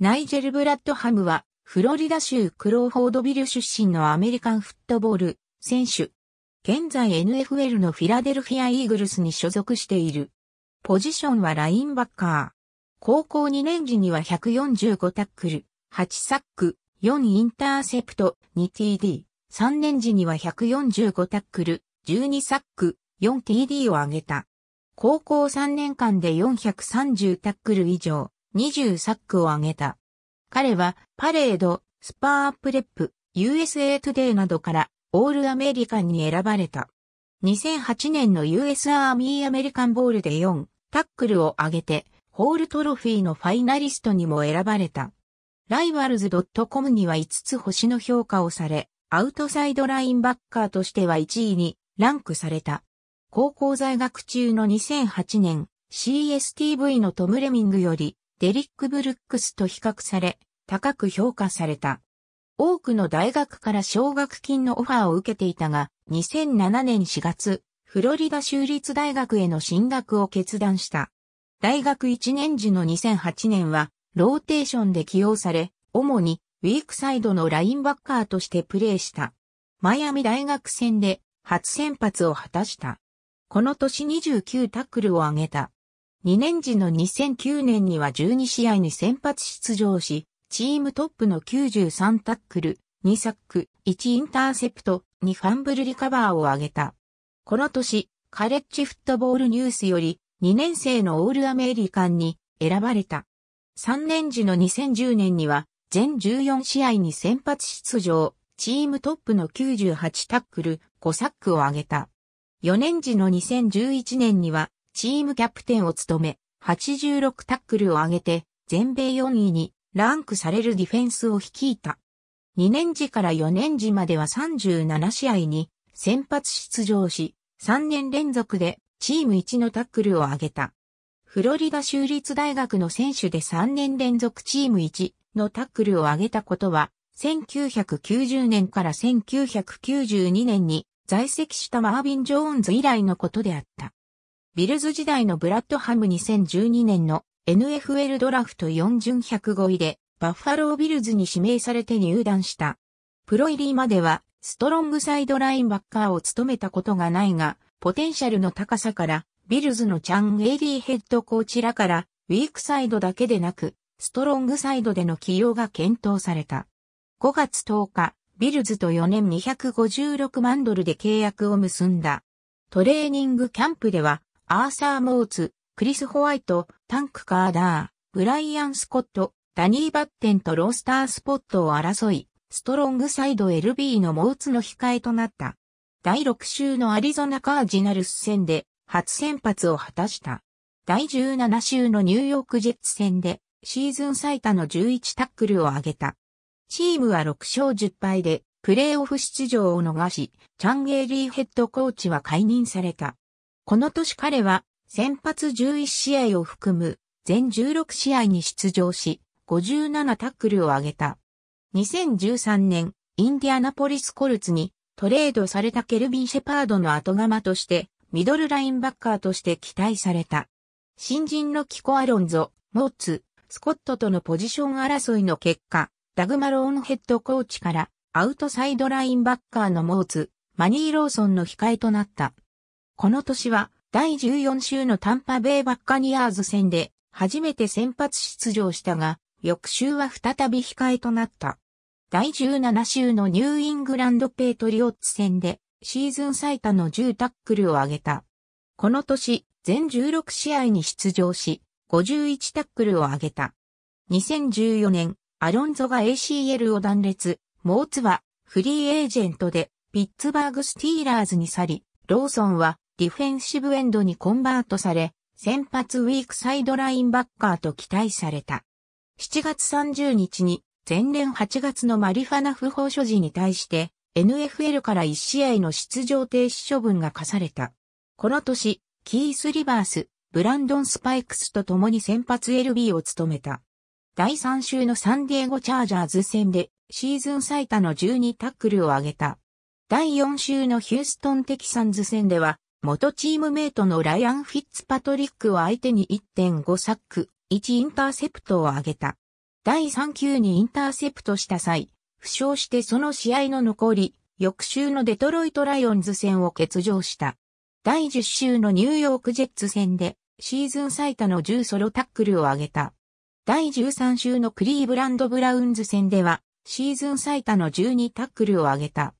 ナイジェル・ブラッドハムは、フロリダ州クローフォードビル出身のアメリカンフットボール選手。現在 NFL のフィラデルフィア・イーグルスに所属している。ポジションはラインバッカー。高校2年時には145タックル、8サック、4インターセプト、2TD。3年時には145タックル、12サック、4TD を上げた。高校3年間で430タックル以上、20サックを上げた。彼はパレード、スパープレップ、USA トゥデイなどからオールアメリカンに選ばれた。2008年の US アーミーアメリカンボールで4タックルを挙げてホールトロフィーのファイナリストにも選ばれた。ライバルズ .com には5つ星の評価をされ、アウトサイドラインバッカーとしては1位にランクされた。高校在学中の2008年 CSTV のトム・レミングよりデリック・ブルックスと比較され、高く評価された。多くの大学から奨学金のオファーを受けていたが、2007年4月、フロリダ州立大学への進学を決断した。大学1年時の2008年は、ローテーションで起用され、主にウィークサイドのラインバッカーとしてプレーした。マイアミ大学戦で初先発を果たした。この年29タックルを挙げた。2年時の2009年には12試合に先発出場し、チームトップの93タックル、2サック、1インターセプト、2ファンブルリカバーを挙げた。この年、カレッジフットボールニュースより、2年生のオールアメリカンに選ばれた。3年時の2010年には、全14試合に先発出場、チームトップの98タックル、5サックを挙げた。4年時の2011年には、チームキャプテンを務め、86タックルを上げて、全米4位にランクされるディフェンスを率いた。2年時から4年時までは37試合に先発出場し、3年連続でチーム1のタックルを上げた。フロリダ州立大学の選手で3年連続チーム1のタックルを上げたことは、1990年から1992年に在籍したマービン・ジョーンズ以来のことであった。ビルズ時代のブラッドハム2012年の NFL ドラフト4巡105位でバッファロービルズに指名されて入団した。プロ入りまではストロングサイドラインバッカーを務めたことがないが、ポテンシャルの高さから、ビルズのチャン・エイリーヘッドコーチらから、ウィークサイドだけでなく、ストロングサイドでの起用が検討された。5月10日、ビルズと4年256万ドルで契約を結んだ。トレーニングキャンプでは、アーサー・モーツ、クリス・ホワイト、タンク・カーダー、ブライアン・スコット、ダニー・バッテンとロースタースポットを争い、ストロングサイド LB のモーツの控えとなった。第6週のアリゾナカージナルス戦で初先発を果たした。第17週のニューヨークジェッツ戦でシーズン最多の11タックルを挙げた。チームは6勝10敗でプレーオフ出場を逃し、チャンゲーリーヘッドコーチは解任された。この年彼は先発11試合を含む全16試合に出場し、57タックルを挙げた。2013年、インディアナポリスコルツにトレードされたケルビン・シェパードの後釜として、ミドルラインバッカーとして期待された。新人のキコ・アロンゾ、モーツ、スコットとのポジション争いの結果、ダグマローンヘッドコーチからアウトサイドラインバッカーのモーツ、マニー・ローソンの控えとなった。この年は第14週のタンパベイバッカニアーズ戦で初めて先発出場したが、翌週は再び控えとなった。第17週のニューイングランドペイトリオッツ戦でシーズン最多の10タックルを挙げた。この年、全16試合に出場し、51タックルを挙げた。2014年、アロンゾが ACL を断裂、モーツはフリーエージェントでピッツバーグスティーラーズに去り、ローソンはディフェンシブエンドにコンバートされ、先発ウィークサイドラインバッカーと期待された。7月30日に前年8月のマリファナ不法所持に対して NFL から1試合の出場停止処分が課された。この年、キース・リバース、ブランドン・スパイクスと共に先発 LB を務めた。第3週のサンディエゴ・チャージャーズ戦でシーズン最多の12タックルを挙げた。第4週のヒューストン・テキサンズ戦では元チームメイトのライアン・フィッツパトリックを相手に1.5サック、1インターセプトを挙げた。第3球にインターセプトした際、負傷してその試合の残り、翌週のデトロイト・ライオンズ戦を欠場した。第10週のニューヨーク・ジェッツ戦で、シーズン最多の10ソロタックルを挙げた。第13週のクリーブランド・ブラウンズ戦では、シーズン最多の12タックルを挙げた。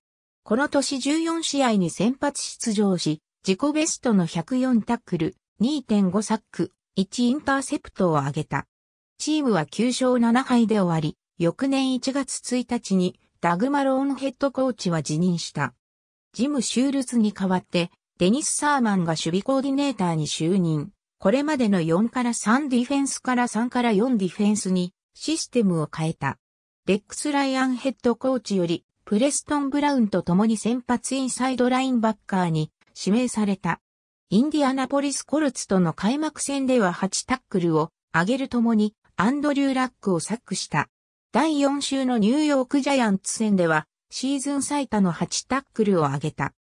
この年14試合に先発出場し、自己ベストの104タックル、2.5サック、1インターセプトを挙げた。チームは9勝7敗で終わり、翌年1月1日にダグマローンヘッドコーチは辞任した。ジム・シュールズに代わって、デニス・サーマンが守備コーディネーターに就任。これまでの4から3ディフェンスから3から4ディフェンスにシステムを変えた。レックス・ライアンヘッドコーチより、プレストン・ブラウンと共に先発インサイドラインバッカーに指名された。インディアナポリスコルツとの開幕戦では8タックルを上げるともにアンドリュー・ラックをサックした。第4週のニューヨークジャイアンツ戦ではシーズン最多の8タックルを上げた。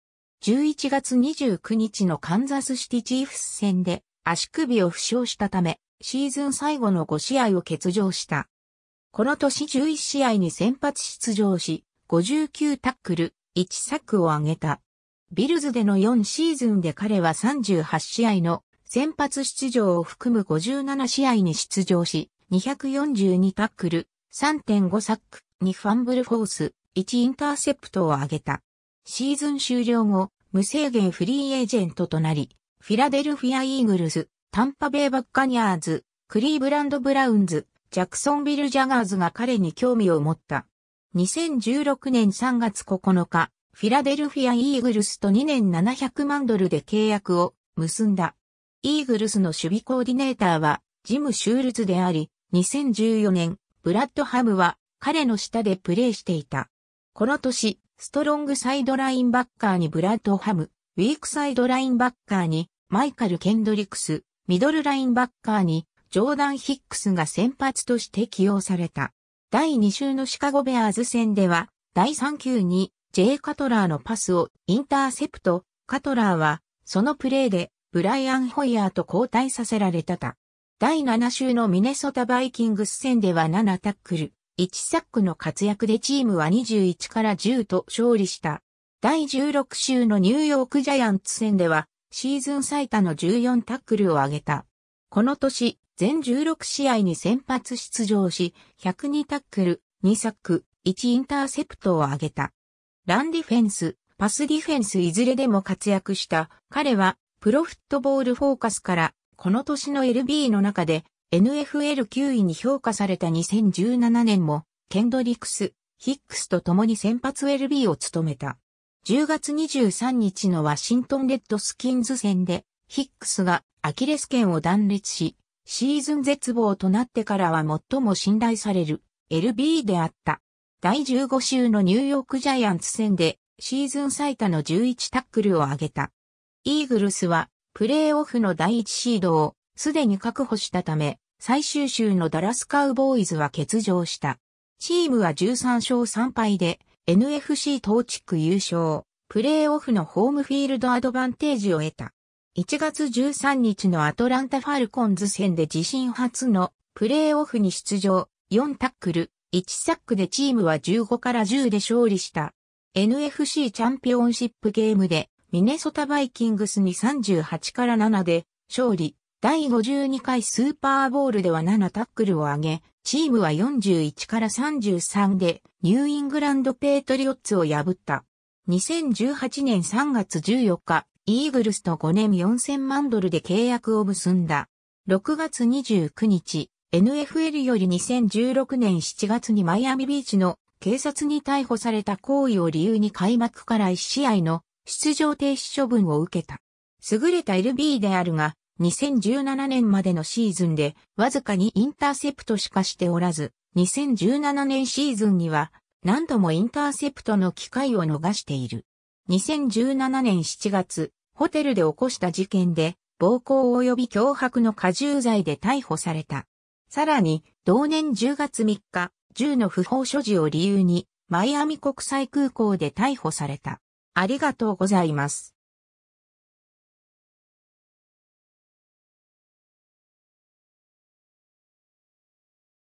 11月29日のカンザスシティチーフス戦で足首を負傷したためシーズン最後の5試合を欠場した。この年11試合に先発出場し、59タックル、1サックを上げた。ビルズでの4シーズンで彼は38試合の先発出場を含む57試合に出場し、242タックル、3.5サック、2ファンブルフォース、1インターセプトを挙げた。シーズン終了後、無制限フリーエージェントとなり、フィラデルフィア・イーグルズ、タンパベイ・バッカニアーズ、クリーブランド・ブラウンズ、ジャクソンビル・ジャガーズが彼に興味を持った。2016年3月9日、フィラデルフィア・イーグルスと2年700万ドルで契約を結んだ。イーグルスの守備コーディネーターはジム・シュールズであり、2014年、ブラッドハムは彼の下でプレーしていた。この年、ストロングサイドラインバッカーにブラッドハム、ウィークサイドラインバッカーにマイカル・ケンドリクス、ミドルラインバッカーにジョーダン・ヒックスが先発として起用された。第2週のシカゴベアーズ戦では、第3球に J. カトラーのパスをインターセプト、カトラーは、そのプレーで、ブライアン・ホイヤーと交代させられたた。第7週のミネソタ・バイキングス戦では7タックル、1サックの活躍でチームは21から10と勝利した。第16週のニューヨーク・ジャイアンツ戦では、シーズン最多の14タックルを挙げた。この年、全16試合に先発出場し、102タックル、2サック、1インターセプトを挙げた。ランディフェンス、パスディフェンスいずれでも活躍した彼はプロフットボールフォーカスからこの年の LB の中で NFL9 位に評価された2017年もケンドリクス、ヒックスと共に先発 LB を務めた。10月23日のワシントンレッドスキンズ戦でヒックスがアキレス腱を断裂しシーズン絶望となってからは最も信頼される LB であった。第15週のニューヨークジャイアンツ戦でシーズン最多の11タックルを挙げた。イーグルスはプレーオフの第1シードをすでに確保したため、最終週のダラスカウボーイズは欠場した。チームは13勝3敗で NFC 東地区優勝、プレーオフのホームフィールドアドバンテージを得た。1月13日のアトランタ・ファルコンズ戦で自身初のプレーオフに出場、4タックル、1サックでチームは15から10で勝利した。NFC チャンピオンシップゲームでミネソタバイキングスに38から7で勝利。第52回スーパーボールでは7タックルを上げ、チームは41から33でニューイングランドペートリオッツを破った。2018年3月14日、イーグルスと5年4000万ドルで契約を結んだ。6月29日、NFL より2016年7月にマイアミビーチの警察に逮捕された行為を理由に開幕から1試合の出場停止処分を受けた。優れた LB であるが、2017年までのシーズンでわずかにインターセプトしかしておらず、2017年シーズンには何度もインターセプトの機会を逃している。2017年7月、ホテルで起こした事件で暴行及び脅迫の過重罪で逮捕された。さらに、同年10月3日、銃の不法所持を理由に、マイアミ国際空港で逮捕された。ありがとうございます。